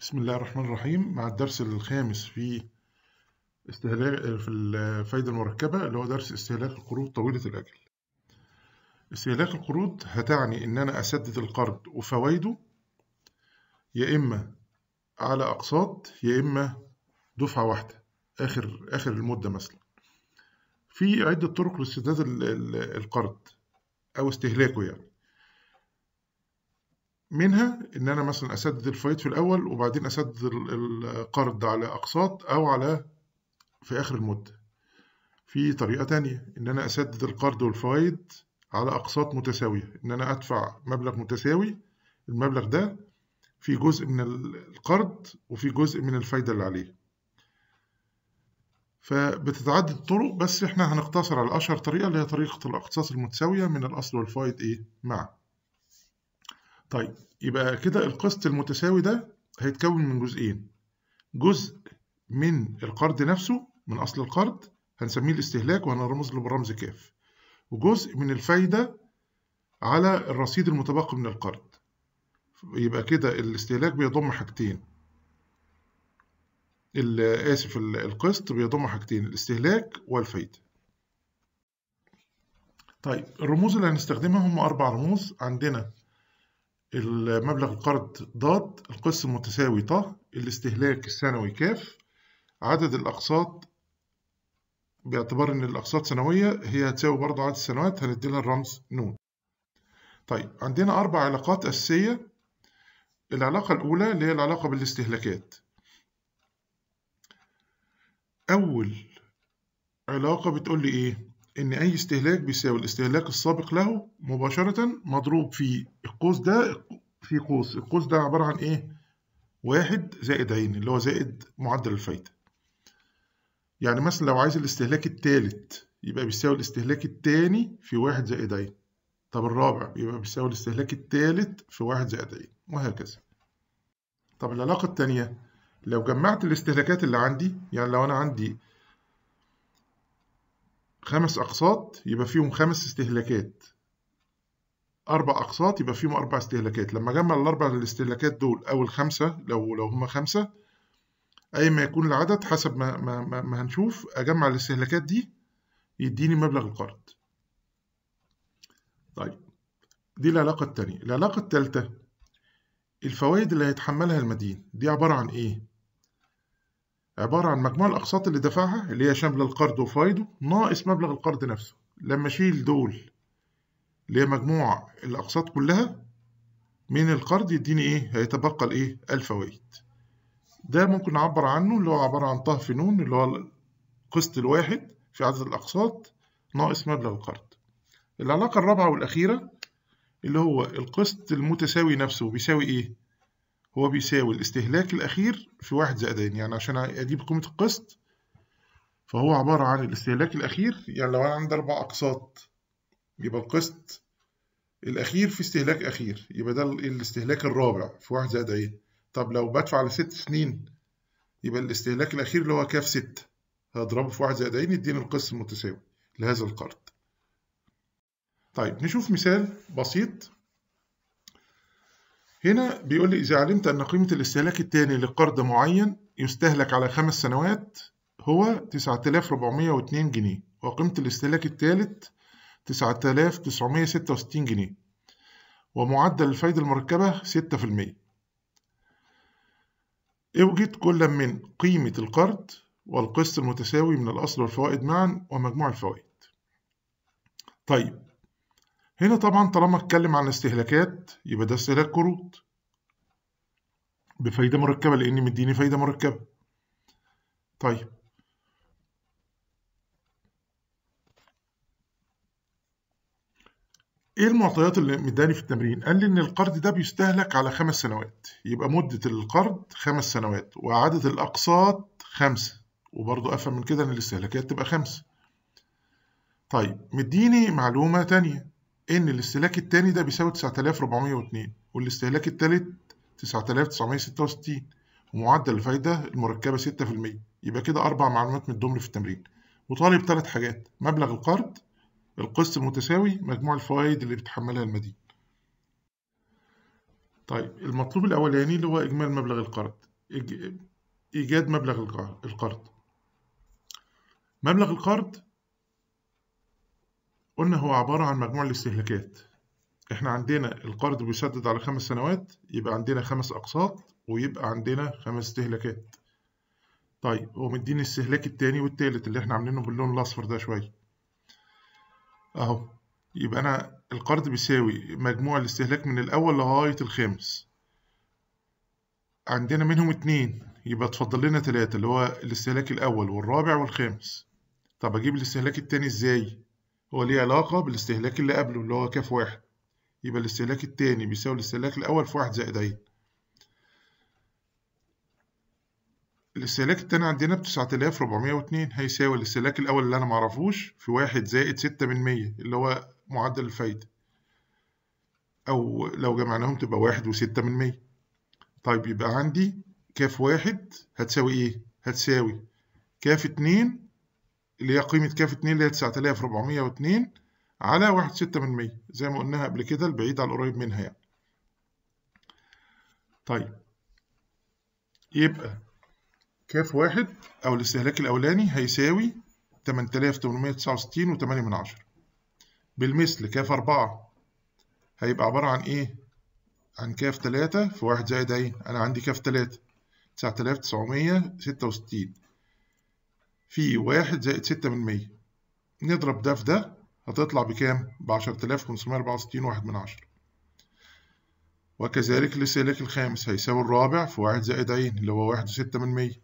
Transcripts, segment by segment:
بسم الله الرحمن الرحيم مع الدرس الخامس في استهلاك في الفايدة المركبة اللي هو درس استهلاك القروض طويلة الأجل. استهلاك القروض هتعني إن أنا أسدد القرض وفوائده يا إما على أقساط يا إما دفعة واحدة آخر آخر المدة مثلا. في عدة طرق لاستسداد القرض أو استهلاكه يعني. منها ان انا مثلا اسدد الفايت في الاول وبعدين اسدد القرض على اقساط او على في اخر المده في طريقه تانية ان انا اسدد القرض والفايت على اقساط متساويه ان انا ادفع مبلغ متساوي المبلغ ده في جزء من القرض وفي جزء من الفايده اللي عليه فبتتعدد الطرق بس احنا هنقتصر على اشهر طريقه اللي هي طريقه الاقساط المتساويه من الاصل والفايد ايه معا طيب يبقى كده القسط المتساوي ده هيتكون من جزئين جزء من القرض نفسه من أصل القرض هنسميه الاستهلاك وهنرمز له بالرمز كاف وجزء من الفايدة على الرصيد المتبقي من القرض يبقى كده الاستهلاك بيضم حاجتين آسف القسط بيضم حاجتين الاستهلاك والفايدة طيب الرموز اللي هنستخدمها هم أربع رموز عندنا المبلغ القرض ضاد القسم متساوي ط الاستهلاك السنوي كاف عدد الأقساط باعتبار إن الأقساط سنوية هي هتساوي برضه عدد السنوات هنديلها الرمز ن طيب عندنا أربع علاقات أساسية العلاقة الأولى اللي هي العلاقة بالاستهلاكات أول علاقة بتقول لي إيه؟ إن أي استهلاك بيساوي الاستهلاك السابق له مباشرة مضروب في القوس ده في قوس القوس ده عبارة عن إيه؟ واحد زائد عين اللي هو زائد معدل الفايدة يعني مثلا لو عايز الاستهلاك التالت يبقى بيساوي الاستهلاك التاني في واحد زائد عين طب الرابع يبقى بيساوي الاستهلاك التالت في واحد زائد عين وهكذا طب العلاقة التانية لو جمعت الاستهلاكات اللي عندي يعني لو أنا عندي خمس أقساط يبقى فيهم خمس استهلاكات أربع أقساط يبقى فيهم أربع استهلاكات لما أجمع الأربع الاستهلاكات دول أو الخمسة لو لو هما خمسة أي ما يكون العدد حسب ما, ما, ما, ما هنشوف أجمع الاستهلاكات دي يديني مبلغ القرض طيب دي العلاقة التانية العلاقة التالتة الفوائد اللي هيتحملها المدين دي عبارة عن إيه؟ عبارة عن مجموع الأقساط اللي دفعها اللي هي شاملة القرض وفايده ناقص مبلغ القرض نفسه لما أشيل دول اللي هي مجموع الأقساط كلها من القرض يديني إيه هيتبقى الإيه الفوائد ده ممكن نعبر عنه اللي هو عبارة عن طه في نون اللي هو قسط الواحد في عدد الأقساط ناقص مبلغ القرض العلاقة الرابعة والأخيرة اللي هو القسط المتساوي نفسه بيساوي إيه هو بيساوي الاستهلاك الأخير في واحد زائدين يعني عشان أجيب قيمة القسط فهو عبارة عن الاستهلاك الأخير يعني لو أنا عندي أربع أقساط يبقى القسط الأخير في استهلاك أخير يبقى ده الاستهلاك الرابع في واحد زائد عين طب لو بدفع على ست سنين يبقى الاستهلاك الأخير اللي هو كاف ستة هضربه في واحد زائد عين يديني القسط المتساوي لهذا القرض طيب نشوف مثال بسيط هنا بيقول لي إذا علمت أن قيمة الاستهلاك التالي لقرض معين يستهلك على خمس سنوات هو 9402 جنيه وقيمة الاستهلاك الثالث 9966 جنيه ومعدل الفايدة المركبة 6% اوجد كل من قيمة القرض والقسط المتساوي من الأصل والفوائد معا ومجموع الفوائد طيب هنا طبعا طالما اتكلم عن استهلاكات يبقى ده استهلاك قروض بفايدة مركبة لأن مديني فايدة مركبة طيب ايه المعطيات اللي مداني في التمرين؟ قال لي ان القرض ده بيستهلك على خمس سنوات يبقى مدة القرض خمس سنوات وعدد الأقساط خمسة وبرضه أفهم من كده ان الاستهلاكات تبقى خمسة طيب مديني معلومة تانية ان الاستهلاك الثاني ده بيساوي 9402 والاستهلاك الثالث 9966 ومعدل الفايدة المركبة 6% يبقى كده أربع معلومات من الضمن في التمرين وطالب ثلاث حاجات مبلغ القرض القسط المتساوي مجموع الفوائد اللي بتحملها المدين طيب المطلوب الأولاني يعني اللي هو إجمال مبلغ القرض إيجاد مبلغ القرض مبلغ القرض قلنا هو عبارة عن مجموع الاستهلاكات احنا عندنا القرض بيسدد على خمس سنوات يبقى عندنا خمس أقساط ويبقى عندنا خمس استهلاكات طيب ومديني الاستهلاك التاني والتالت اللي احنا عاملينه باللون الأصفر ده شوية أهو يبقى أنا القرض بيساوي مجموع الاستهلاك من الأول لغاية الخامس عندنا منهم اتنين يبقى اتفضل لنا تلاتة اللي هو الاستهلاك الأول والرابع والخامس طب أجيب الاستهلاك التاني ازاي؟ هو ليه علاقة بالاستهلاك اللي قبله اللي هو في واحد يبقى الاستهلاك التاني بيساوي الاستهلاك الأول في واحد زائد عين الاستهلاك التاني عندنا بتسعة آلاف ربعمية واتنين هيساوي الاستهلاك الأول اللي أنا معرفوش في واحد زائد ستة من مية اللي هو معدل الفايدة أو لو جمعناهم تبقى واحد وستة من مية طيب يبقى عندي كاف واحد هتساوي إيه؟ هتساوي كاف اتنين اللي هي قيمة كاف اتنين اللي هي ربعمية واتنين على واحد ستة من مية زي ما قلناها قبل كده البعيد على القريب منها يعني طيب يبقى كاف واحد أو الاستهلاك الأولاني هيساوي تمنتلاف تمنمية تسعة وستين وتمانية من عشرة بالمثل كاف أربعة هيبقى عبارة عن إيه؟ عن كاف تلاتة في واحد زائد إيه؟ أنا عندي كاف تلاتة تسعة آلاف تسعمية ستة وستين في واحد زائد ستة من مية نضرب ده في ده هتطلع بكام؟ بعشرة آلاف خمسمية أربعة وستين واحد من عشرة وكذلك لسالك الخامس هيساوي الرابع في واحد زائد عين اللي هو واحد وستة من مية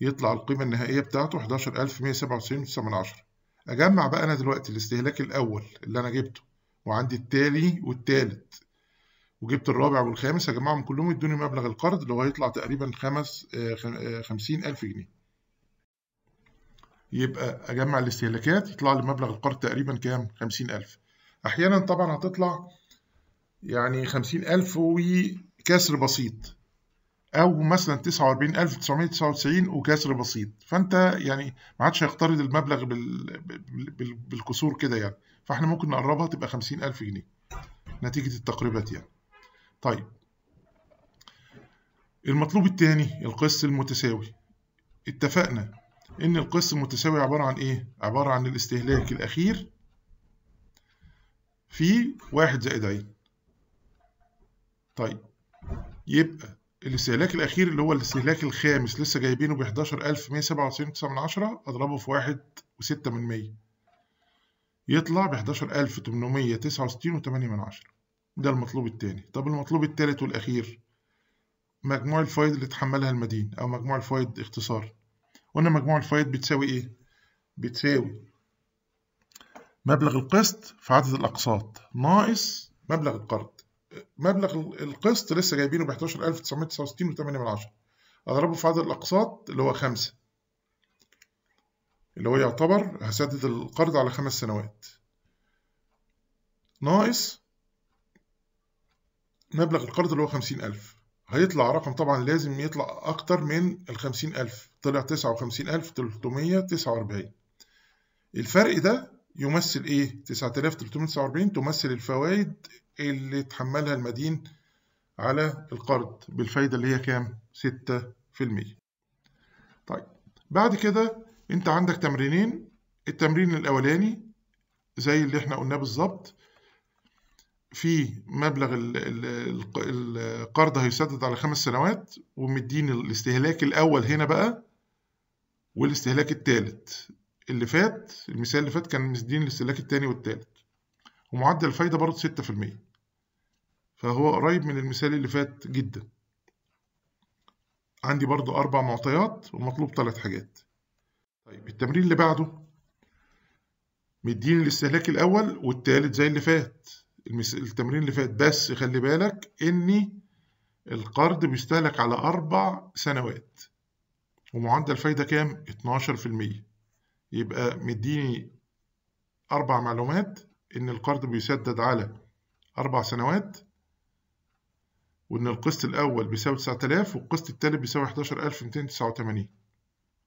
يطلع القيمة النهائية بتاعته حداشر ألف مية سبعة وتسعين وتسعة من عشرة أجمع بقى أنا دلوقتي الاستهلاك الأول اللي أنا جبته وعندي التالي والتالت وجبت الرابع والخامس هجمعهم كلهم يدوني مبلغ القرض اللي هو هيطلع تقريبا خمس آه، آه، خمسين ألف جنيه يبقى اجمع الاستهلاكات يطلع لي مبلغ القرض تقريبا كام 50000 احيانا طبعا هتطلع يعني 50000 وكسر بسيط او مثلا 49999 وكسر بسيط فانت يعني ما عادش هيقترض المبلغ بالكسور كده يعني فاحنا ممكن نقربها تبقى 50000 جنيه نتيجه التقريبات يعني طيب المطلوب الثاني القسط المتساوي اتفقنا إن القسم المتساوي عبارة عن إيه؟ عبارة عن الاستهلاك الأخير في واحد زائد عين طيب يبقى الاستهلاك الأخير اللي هو الاستهلاك الخامس لسه جايبينه ب 11197.9 أضربه في واحد وستة من مية يطلع ب 11869.8 ده المطلوب التاني طب المطلوب التالت والأخير مجموع الفوائد اللي تحملها المدين أو مجموع الفوائد اختصار قلنا مجموع الفوائد بتساوي ايه بتساوي مبلغ القسط في عدد الاقساط ناقص مبلغ القرض مبلغ القسط لسه جايبينه ب 11969.8 من عشرة اضربه في عدد الاقساط اللي هو خمسة اللي هو يعتبر هسدد القرض على خمس سنوات ناقص مبلغ القرض اللي هو خمسين ألف هيطلع رقم طبعا لازم يطلع أكتر من الخمسين ألف طلع تسعة وخمسين ألف تلتمية تسعة وأربعين الفرق ده يمثل إيه؟ تسعة آلاف تلتمية تسعة وأربعين تمثل الفوائد اللي تحملها المدين على القرض بالفايدة اللي هي كام؟ ستة في المية طيب بعد كده أنت عندك تمرينين التمرين الأولاني زي اللي احنا قلناه بالظبط في مبلغ القرض هيسدد على خمس سنوات ومديني الاستهلاك الأول هنا بقى والاستهلاك الثالث اللي فات المثال اللي فات كان مديني الاستهلاك الثاني والثالث ومعدل الفايدة برضه ستة في المية فهو قريب من المثال اللي فات جدا عندي برضه أربع معطيات ومطلوب ثلاث حاجات طيب التمرين اللي بعده مديني الاستهلاك الأول والثالث زي اللي فات التمرين اللي فات بس خلي بالك إن القرض بيستهلك على أربع سنوات ومعدل فايدة كام؟ 12% يبقى مديني أربع معلومات إن القرض بيسدد على أربع سنوات وإن القسط الأول بيساوي 9000 والقسط التالت بيساوي 11289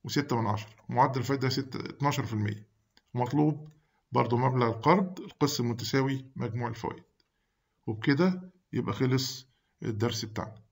و6 من 10 معدل الفايدة 12% مطلوب برضو مبلغ القرض القسم متساوي مجموع الفوائد وبكده يبقى خلص الدرس بتاعنا